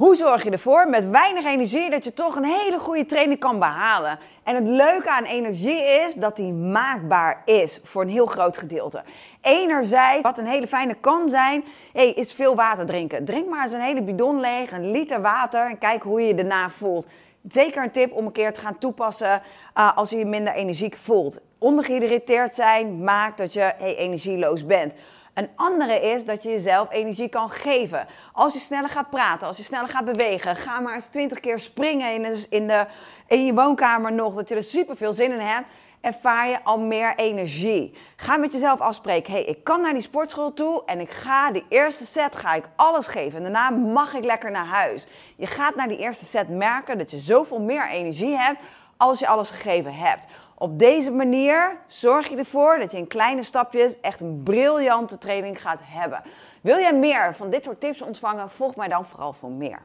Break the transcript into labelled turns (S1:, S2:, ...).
S1: Hoe zorg je ervoor met weinig energie dat je toch een hele goede training kan behalen? En het leuke aan energie is dat die maakbaar is voor een heel groot gedeelte. Enerzijds, wat een hele fijne kan zijn, hey, is veel water drinken. Drink maar eens een hele bidon leeg, een liter water en kijk hoe je je daarna voelt. Zeker een tip om een keer te gaan toepassen eh, als je je minder energiek voelt. Ondergehydrateerd zijn maakt dat je energieloos bent. Een andere is dat je jezelf energie kan geven. Als je sneller gaat praten, als je sneller gaat bewegen, ga maar eens twintig keer springen in, de, in, de, in je woonkamer nog, dat je er super veel zin in hebt ervaar je al meer energie. Ga met jezelf afspreken. hey, ik kan naar die sportschool toe en ik ga de eerste set ga ik alles geven. En daarna mag ik lekker naar huis. Je gaat naar die eerste set merken dat je zoveel meer energie hebt als je alles gegeven hebt. Op deze manier zorg je ervoor dat je in kleine stapjes echt een briljante training gaat hebben. Wil jij meer van dit soort tips ontvangen? Volg mij dan vooral voor meer.